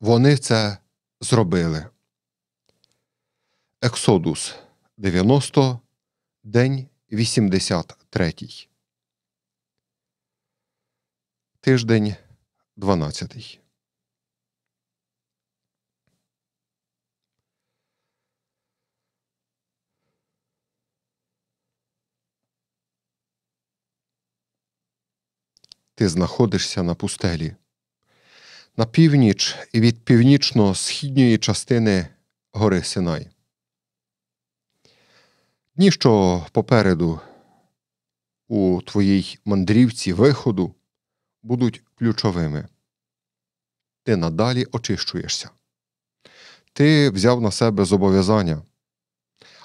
вони це зробили. Ексодус 90, день 83. Тиждень 12. Ти знаходишся на пустелі на північ і від північно-східньої частини гори Синай. Дні, що попереду у твоїй мандрівці виходу будуть ключовими. Ти надалі очищуєшся. Ти взяв на себе зобов'язання,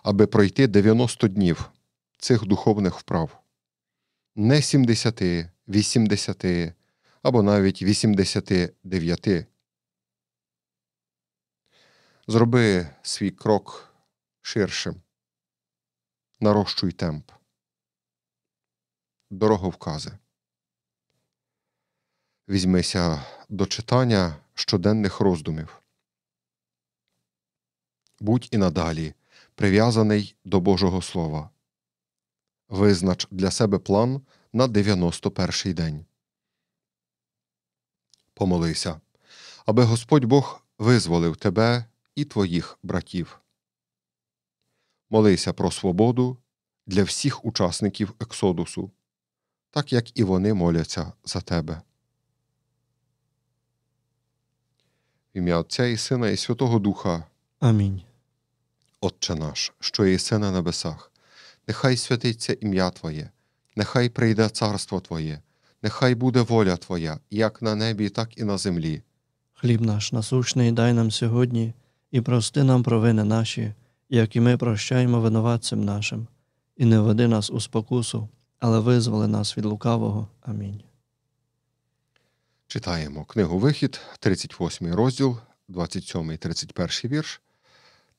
аби пройти 90 днів цих духовних вправ. Не 70, 80, або навіть 89. Зроби свій крок ширшим, нарощуй темп, дороговкази. Візьмися до читання щоденних роздумів. Будь і надалі прив'язаний до Божого Слова. Визнач для себе план на 91-й день помолися, аби Господь Бог визволив тебе і твоїх братів. Молися про свободу для всіх учасників Ексодусу, так як і вони моляться за тебе. В ім'я Отця і Сина, і Святого Духа. Амінь. Отче наш, що єси на небесах, нехай святиться ім'я Твоє, нехай прийде царство Твоє нехай буде воля Твоя, як на небі, так і на землі. Хліб наш насущний дай нам сьогодні і прости нам провини наші, як і ми прощаємо винуватцям нашим, і не веди нас у спокусу, але визволи нас від лукавого. Амінь. Читаємо книгу Вихід, 38 розділ, 27, 31 вірш,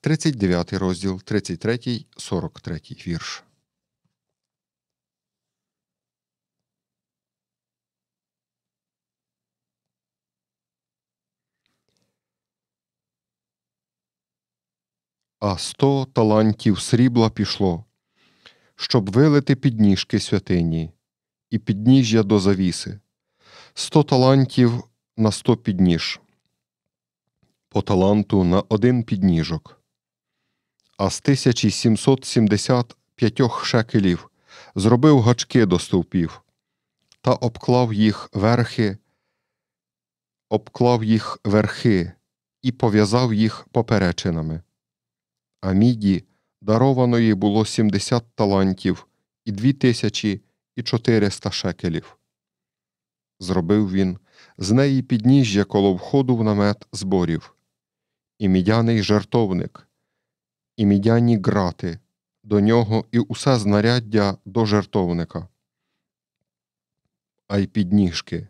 39 розділ, 33, 43 вірш. а сто талантів срібла пішло, щоб вилити підніжки святині і підніжжя до завіси, сто талантів на сто підніж, по таланту на один підніжок, а з 1775 шекелів зробив гачки до стовпів та обклав їх верхи, обклав їх верхи і пов'язав їх поперечинами а міді дарованої було 70 талантів і 2400 шекелів. Зробив він з неї підніжжя коло входу в намет зборів, і мідяний жертовник, і мідяні грати, до нього і усе знаряддя до жертовника. А й підніжки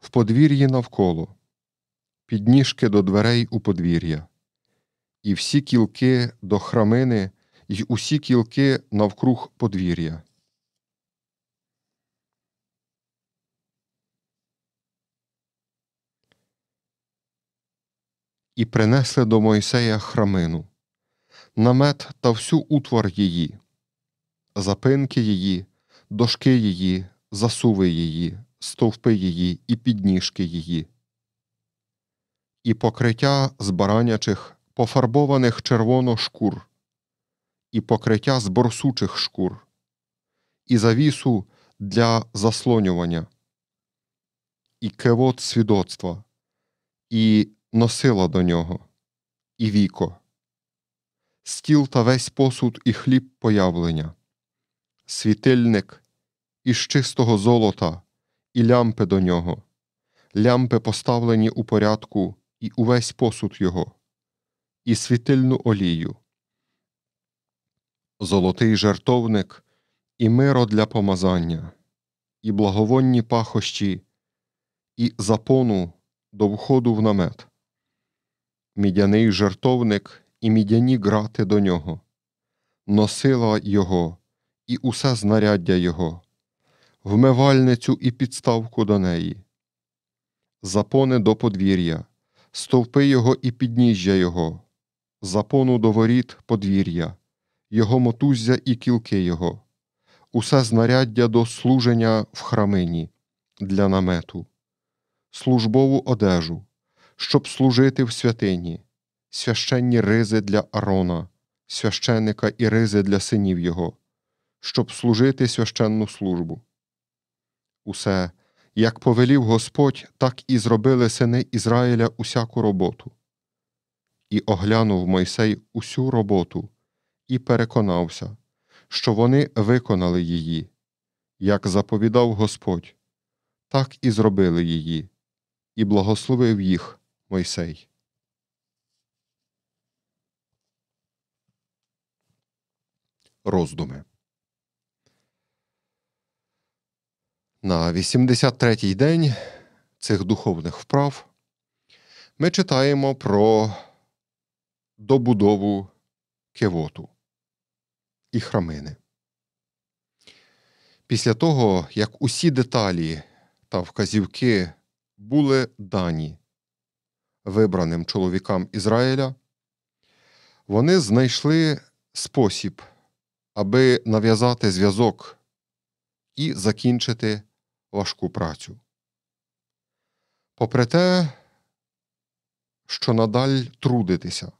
в подвір'ї навколо, підніжки до дверей у подвір'я і всі кілки до храмини, і усі кілки навкруг подвір'я. І принесли до Мойсея храмину, намет та всю утвор її, запинки її, дошки її, засуви її, стовпи її і підніжки її, і покриття з баранячих пофарбованих червоно шкур, і покриття з борсучих шкур, і завісу для заслонювання, і кевот свідоцтва, і носила до нього, і віко, стіл та весь посуд, і хліб появлення, світильник із чистого золота, і лямпи до нього, лямпи поставлені у порядку, і увесь посуд його і світильну олію. Золотий жертовник і миро для помазання, і благовонні пахощі, і запону до входу в намет, мідяний жертовник і мідяні грати до нього, носила його і усе знаряддя його, вмивальницю і підставку до неї, запони до подвір'я, стовпи його і підніжжя його, запону до воріт подвір'я, його мотузя і кілки його, усе знаряддя до служення в храмині для намету, службову одежу, щоб служити в святині, священні ризи для арона, священника і ризи для синів його, щоб служити священну службу. Усе, як повелів Господь, так і зробили сини Ізраїля усяку роботу. І оглянув Мойсей усю роботу і переконався, що вони виконали її, як заповідав Господь, так і зробили її, і благословив їх Мойсей. Роздуми. На 83-й день цих духовних вправ ми читаємо про добудову кевоту і храмини. Після того, як усі деталі та вказівки були дані вибраним чоловікам Ізраїля, вони знайшли спосіб, аби нав'язати зв'язок і закінчити важку працю. Попри те, що надаль трудитися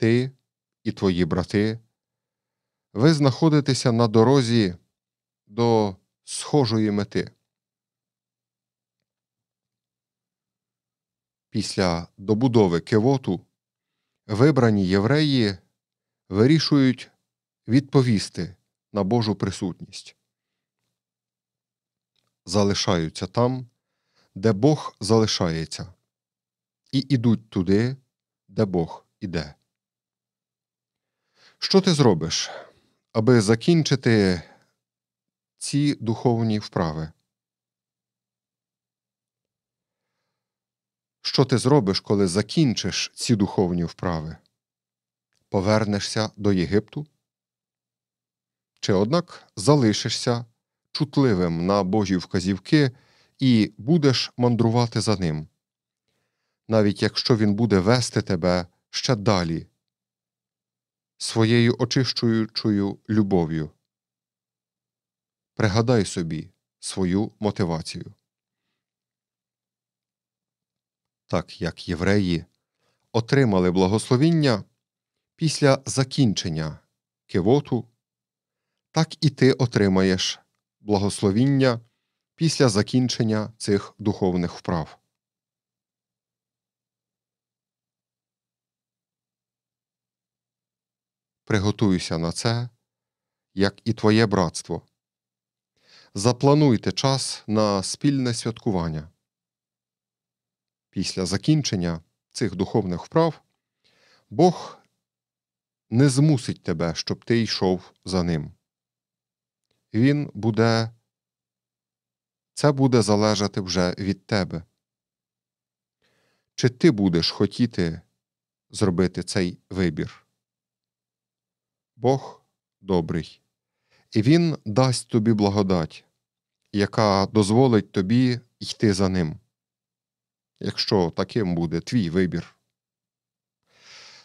ти і твої брати, ви знаходитеся на дорозі до схожої мети. Після добудови кивоту вибрані євреї вирішують відповісти на Божу присутність. Залишаються там, де Бог залишається, і ідуть туди, де Бог іде. Що ти зробиш, аби закінчити ці духовні вправи? Що ти зробиш, коли закінчиш ці духовні вправи? Повернешся до Єгипту? Чи однак залишишся чутливим на Божі вказівки і будеш мандрувати за ним, навіть якщо він буде вести тебе ще далі своєю очищуючою любов'ю. Пригадай собі свою мотивацію. Так як євреї отримали благословіння після закінчення кивоту, так і ти отримаєш благословіння після закінчення цих духовних вправ. приготуйся на це, як і твоє братство. Заплануйте час на спільне святкування. Після закінчення цих духовних вправ Бог не змусить тебе, щоб ти йшов за ним. Він буде, це буде залежати вже від тебе. Чи ти будеш хотіти зробити цей вибір? Бог добрий, і Він дасть тобі благодать, яка дозволить тобі йти за ним, якщо таким буде твій вибір.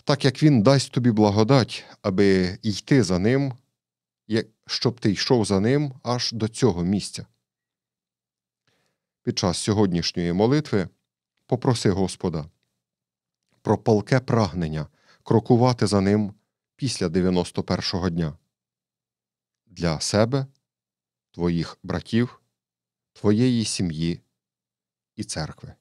Так як Він дасть тобі благодать, аби йти за ним, щоб ти йшов за ним аж до цього місця. Під час сьогоднішньої молитви попроси Господа про палке прагнення крокувати за ним після 91-го дня для себе, твоїх братів, твоєї сім'ї і церкви.